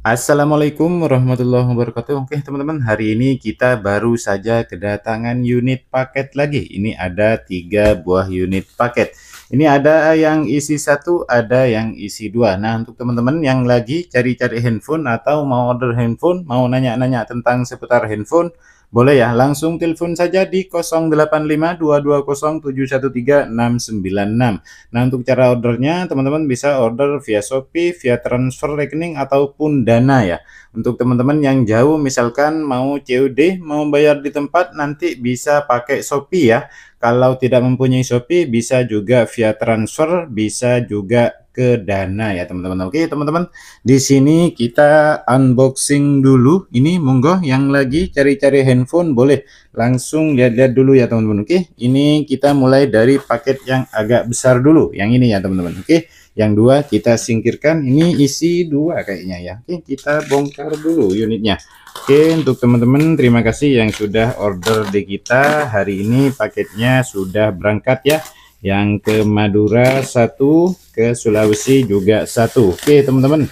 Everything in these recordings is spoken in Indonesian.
Assalamualaikum warahmatullahi wabarakatuh. Oke, teman-teman, hari ini kita baru saja kedatangan unit paket lagi. Ini ada tiga buah unit paket. Ini ada yang isi satu, ada yang isi dua. Nah, untuk teman-teman yang lagi cari-cari handphone atau mau order handphone, mau nanya-nanya tentang seputar handphone boleh ya, langsung telepon saja di 085 085220713696. Nah, untuk cara ordernya, teman-teman bisa order via Shopee, via transfer rekening ataupun Dana ya. Untuk teman-teman yang jauh misalkan mau COD, mau bayar di tempat nanti bisa pakai Shopee ya. Kalau tidak mempunyai Shopee bisa juga via transfer, bisa juga ke Dana ya teman-teman. Oke teman-teman, di sini kita unboxing dulu. Ini monggo yang lagi cari-cari handphone boleh langsung lihat-lihat dulu ya teman-teman. Oke, ini kita mulai dari paket yang agak besar dulu, yang ini ya teman-teman. Oke, yang dua kita singkirkan. Ini isi dua kayaknya ya. Oke, kita bongkar dulu unitnya. Oke, untuk teman-teman terima kasih yang sudah order di kita. Hari ini paketnya sudah berangkat ya yang ke Madura satu ke Sulawesi juga satu oke teman-teman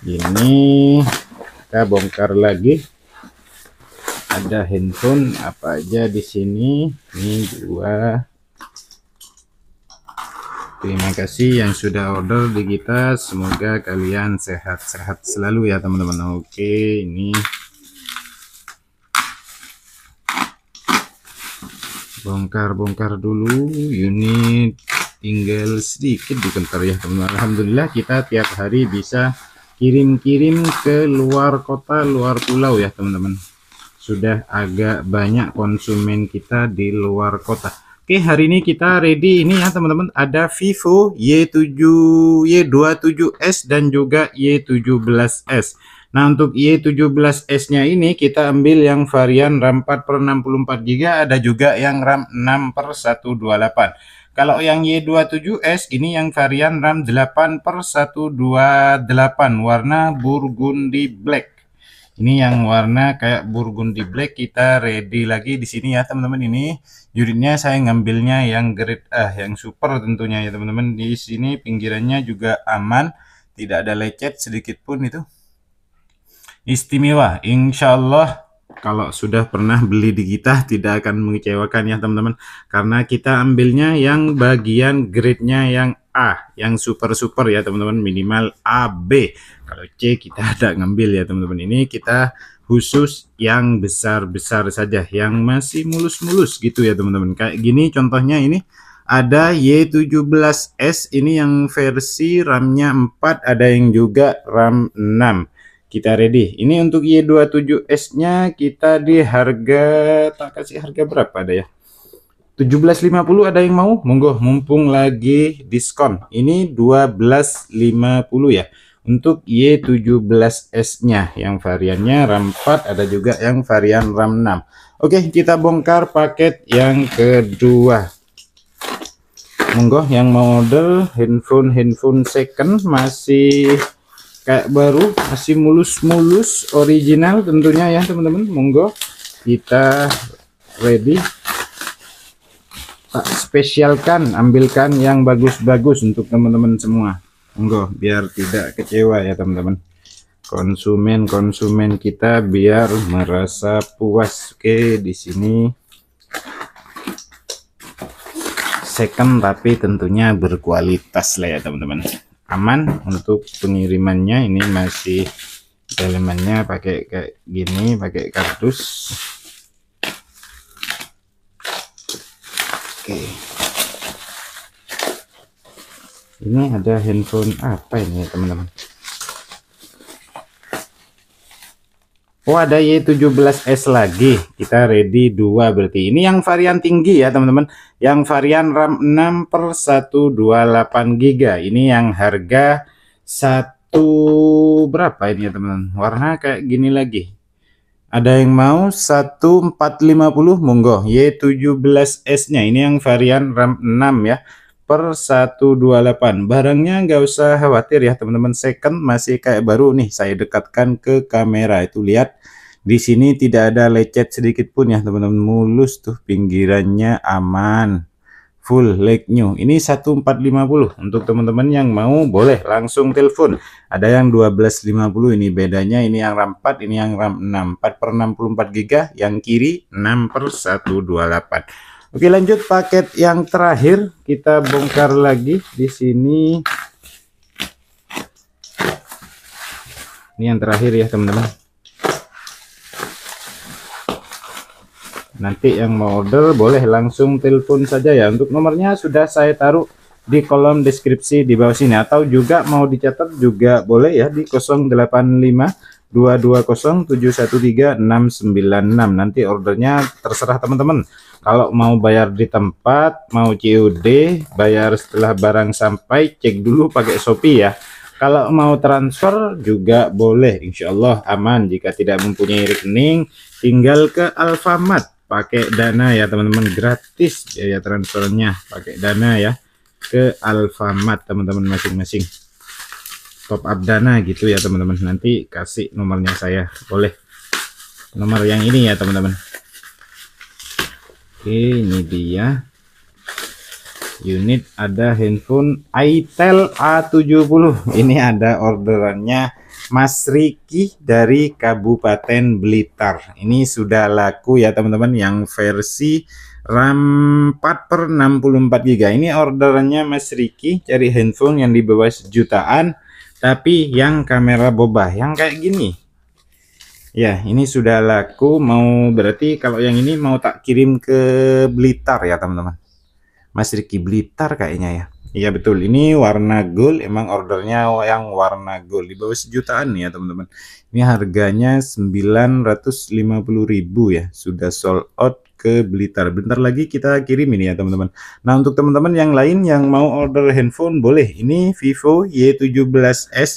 ini kita bongkar lagi ada handphone apa aja di sini ini dua terima kasih yang sudah order di kita semoga kalian sehat-sehat selalu ya teman-teman oke ini bongkar-bongkar dulu unit tinggal sedikit di kentar ya teman Alhamdulillah kita tiap hari bisa kirim-kirim ke luar kota luar pulau ya teman-teman sudah agak banyak konsumen kita di luar kota Oke hari ini kita ready ini ya teman-teman ada Vivo Y7 Y27s dan juga Y17s Nah untuk Y17S-nya ini kita ambil yang varian RAM 4 per 64GB ada juga yang RAM 6 per 128. Kalau yang Y27S ini yang varian RAM 8 per 128 warna burgundy black. Ini yang warna kayak burgundy black kita ready lagi di sini ya teman-teman ini unitnya saya ngambilnya yang grade ah yang super tentunya ya teman-teman di sini pinggirannya juga aman tidak ada lecet sedikit pun itu istimewa. Insya Allah kalau sudah pernah beli di kita tidak akan mengecewakan ya teman-teman. Karena kita ambilnya yang bagian grade-nya yang A, yang super-super ya teman-teman. Minimal AB, Kalau C kita ada ngambil ya teman-teman. Ini kita khusus yang besar-besar saja. Yang masih mulus-mulus gitu ya teman-teman. Kayak gini contohnya ini ada Y17S ini yang versi RAM-nya 4, ada yang juga RAM 6 kita ready. Ini untuk Y27S-nya kita di harga tak kasih harga berapa ada ya? 17.50 ada yang mau? Monggo mumpung lagi diskon. Ini 12.50 ya. Untuk Y17S-nya yang variannya RAM 4 ada juga yang varian RAM 6. Oke, kita bongkar paket yang kedua. Monggo yang model handphone-handphone second masih kayak baru masih mulus-mulus original tentunya ya teman-teman monggo kita ready tak spesialkan ambilkan yang bagus-bagus untuk teman-teman semua monggo biar tidak kecewa ya teman-teman konsumen-konsumen kita biar merasa puas oke di sini second tapi tentunya berkualitas lah ya teman-teman aman untuk pengirimannya ini masih elemennya pakai kayak gini pakai kardus oke ini ada handphone apa ini teman-teman Oh ada Y17S lagi kita ready 2 berarti ini yang varian tinggi ya teman-teman yang varian RAM 6 per 128GB ini yang harga satu berapa ini ya teman-teman warna kayak gini lagi ada yang mau 1450 monggo Y17S nya ini yang varian RAM 6 ya per 128 barangnya nggak usah khawatir ya teman-teman second masih kayak baru nih saya dekatkan ke kamera itu lihat di sini tidak ada lecet sedikit pun ya teman-teman mulus tuh pinggirannya aman full leg new ini 1450 untuk teman-teman yang mau boleh langsung telepon ada yang 1250 ini bedanya ini yang RAM 4 ini yang RAM 6 4 per 64 giga yang kiri 6 per 128 Oke, lanjut paket yang terakhir kita bongkar lagi di sini. Ini yang terakhir ya, teman-teman. Nanti yang mau order boleh langsung telepon saja ya. Untuk nomornya sudah saya taruh di kolom deskripsi di bawah sini atau juga mau dicatat juga boleh ya di 085 220713696 nanti ordernya terserah teman-teman kalau mau bayar di tempat mau COD bayar setelah barang sampai cek dulu pakai Shopee ya kalau mau transfer juga boleh Insya Allah aman jika tidak mempunyai rekening tinggal ke Alfamart pakai dana ya teman-teman gratis biaya transfernya pakai dana ya ke Alfamart teman-teman masing-masing top up dana gitu ya teman-teman nanti kasih nomornya saya boleh nomor yang ini ya teman-teman oke ini dia unit ada handphone itel A70 ini ada orderannya Mas Riki dari Kabupaten Blitar ini sudah laku ya teman-teman yang versi RAM 4 per 64 GB ini orderannya Mas Riki cari handphone yang di bawah jutaan tapi yang kamera boba yang kayak gini ya ini sudah laku mau berarti kalau yang ini mau tak kirim ke Blitar ya teman-teman Mas Riki Blitar kayaknya ya Iya betul. Ini warna gold emang ordernya yang warna gold di bawah sejutaan ya, teman-teman. Ini harganya 950.000 ya. Sudah sold out ke Blitar. Bentar lagi kita kirim ini ya, teman-teman. Nah, untuk teman-teman yang lain yang mau order handphone boleh. Ini Vivo Y17s.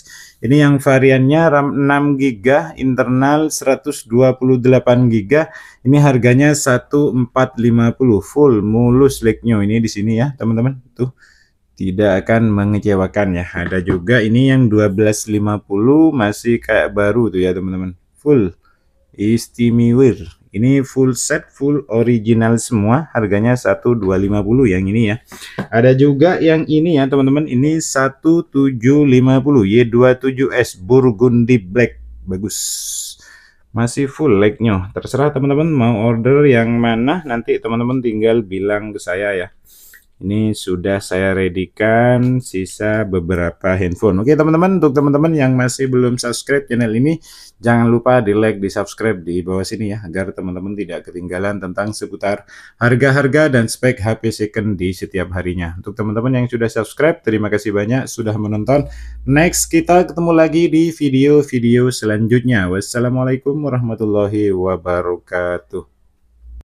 Ini yang variannya RAM 6 GB, internal 128 GB. Ini harganya 1450 full mulus legnya ini di sini ya, teman-teman. Tuh tidak akan mengecewakan ya. Ada juga ini yang 1250 masih kayak baru tuh ya teman-teman. Full istimewa. Ini full set, full original semua. Harganya 1250 yang ini ya. Ada juga yang ini ya teman-teman. Ini 1750 Y27S Burgundy Black. Bagus. Masih full legnya. Terserah teman-teman mau order yang mana. Nanti teman-teman tinggal bilang ke saya ya. Ini sudah saya redikan sisa beberapa handphone. Oke teman-teman, untuk teman-teman yang masih belum subscribe channel ini, jangan lupa di like, di subscribe di bawah sini ya, agar teman-teman tidak ketinggalan tentang seputar harga-harga dan spek HP second di setiap harinya. Untuk teman-teman yang sudah subscribe, terima kasih banyak sudah menonton. Next, kita ketemu lagi di video-video selanjutnya. Wassalamualaikum warahmatullahi wabarakatuh.